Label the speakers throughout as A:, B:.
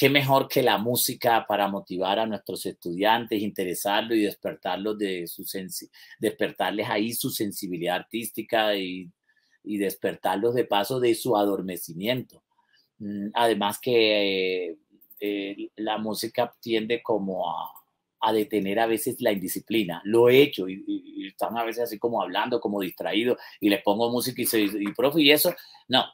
A: qué mejor que la música para motivar a nuestros estudiantes, interesarlos y despertarlos de su despertarles ahí su sensibilidad artística y, despertarlos de paso de su adormecimiento. Mm, además que eh, eh, la música tiende como a, detener a veces la indisciplina. Lo he hecho y están a veces así como hablando, como distraídos, y les pongo música y, soy, y profe, y eso, no.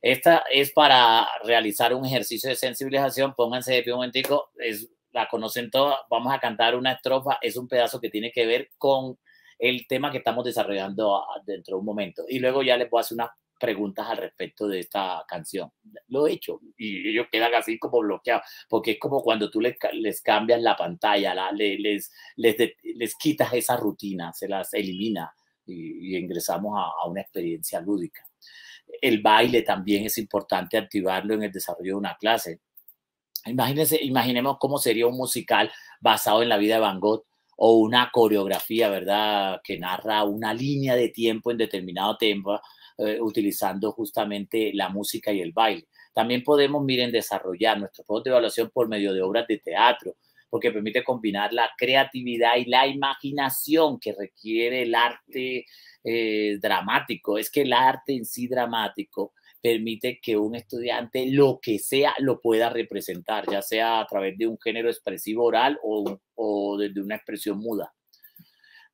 A: Esta es para realizar un ejercicio de sensibilización, pónganse de pie un momentico, es, la conocen todas, vamos a cantar una estrofa, es un pedazo que tiene que ver con el tema que estamos desarrollando ah, dentro de un momento, y luego ya les voy a hacer una preguntas al respecto de esta canción. Lo he hecho y ellos quedan así como bloqueados, porque es como cuando tú les, cambias la pantalla, les, les, quitas esa rutina, se las elimina y, ingresamos a, a una experiencia lúdica. El baile también es importante activarlo en el desarrollo de una clase. Imagínense, imaginemos cómo sería un musical basado en la vida de Van Gogh o una coreografía, ¿verdad? Que narra una línea de tiempo en determinado tema, eh, utilizando justamente la música y el baile. También podemos, miren, desarrollar nuestros juegos de evaluación por medio de obras de teatro, porque permite combinar la creatividad y la imaginación que requiere el arte eh, dramático. Es que el arte en sí dramático permite que un estudiante, lo que sea, lo pueda representar, ya sea a través de un género expresivo oral o, o desde una expresión muda.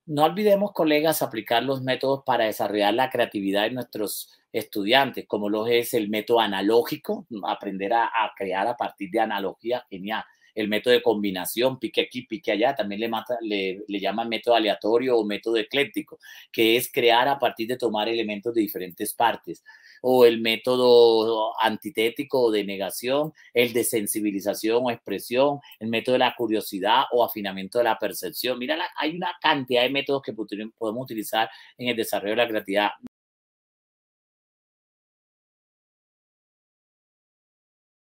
A: No olvidemos, colegas, aplicar los métodos para desarrollar la creatividad de nuestros estudiantes, como lo es el método analógico, aprender a, a crear a partir de analogía, genial el método de combinación, pique aquí, pique allá, también le, mata, le, llaman método aleatorio o método ecléctico, que es crear a partir de tomar elementos de diferentes partes, o el método antitético o de negación, el de sensibilización o expresión, el método de la curiosidad o afinamiento de la percepción. Mira, hay una cantidad de métodos que podemos utilizar en el desarrollo de la creatividad.